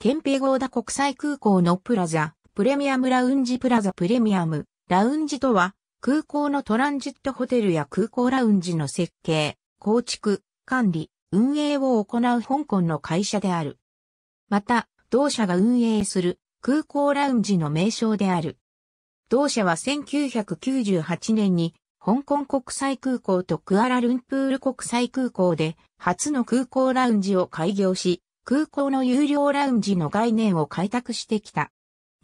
憲兵ー田国際空港のプラザ、プレミアムラウンジプラザプレミアム、ラウンジとは、空港のトランジットホテルや空港ラウンジの設計、構築、管理、運営を行う香港の会社である。また、同社が運営する空港ラウンジの名称である。同社は1998年に香港国際空港とクアラルンプール国際空港で初の空港ラウンジを開業し、空港の有料ラウンジの概念を開拓してきた。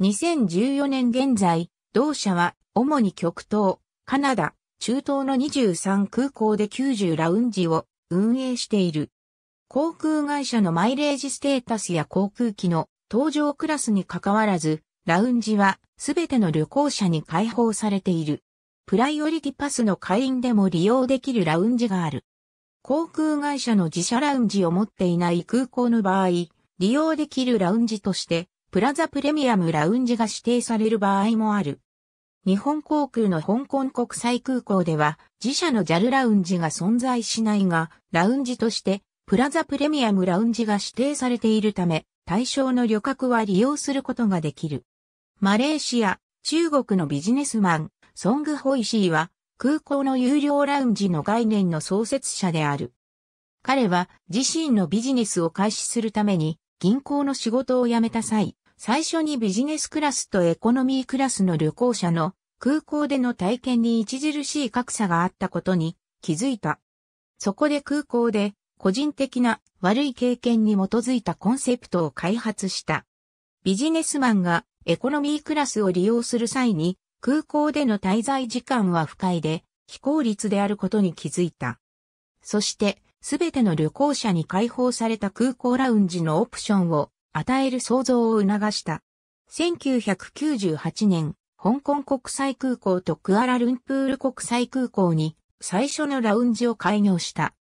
2014年現在、同社は主に極東、カナダ、中東の23空港で90ラウンジを運営している。航空会社のマイレージステータスや航空機の搭乗クラスに関わらず、ラウンジはすべての旅行者に開放されている。プライオリティパスの会員でも利用できるラウンジがある。航空会社の自社ラウンジを持っていない空港の場合、利用できるラウンジとして、プラザプレミアムラウンジが指定される場合もある。日本航空の香港国際空港では、自社の JAL ラウンジが存在しないが、ラウンジとして、プラザプレミアムラウンジが指定されているため、対象の旅客は利用することができる。マレーシア、中国のビジネスマン、ソングホイシーは、空港の有料ラウンジの概念の創設者である。彼は自身のビジネスを開始するために銀行の仕事を辞めた際、最初にビジネスクラスとエコノミークラスの旅行者の空港での体験に著しい格差があったことに気づいた。そこで空港で個人的な悪い経験に基づいたコンセプトを開発した。ビジネスマンがエコノミークラスを利用する際に空港での滞在時間は不快で、非効率であることに気づいた。そして、すべての旅行者に開放された空港ラウンジのオプションを与える想像を促した。1998年、香港国際空港とクアラルンプール国際空港に最初のラウンジを開業した。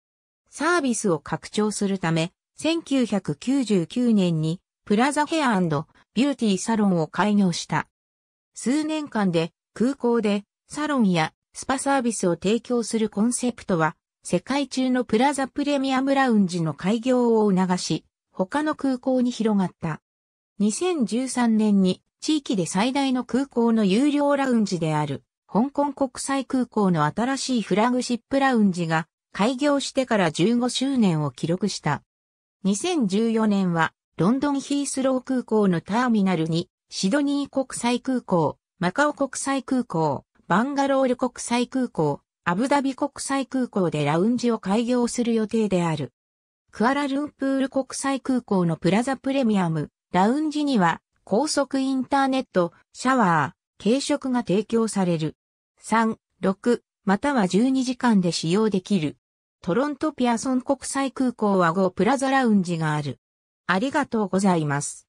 サービスを拡張するため、1999年にプラザヘアビューティーサロンを開業した。数年間で空港でサロンやスパサービスを提供するコンセプトは、世界中のプラザプレミアムラウンジの開業を促し、他の空港に広がった。2013年に地域で最大の空港の有料ラウンジである、香港国際空港の新しいフラグシップラウンジが開業してから15周年を記録した。2014年はロンドンヒースロー空港のターミナルにシドニー国際空港、マカオ国際空港、バンガロール国際空港、アブダビ国際空港でラウンジを開業する予定である。クアラルンプール国際空港のプラザプレミアム、ラウンジには高速インターネット、シャワー、軽食が提供される。3、6、または12時間で使用できる。トロントピアソン国際空港は5プラザラウンジがある。ありがとうございます。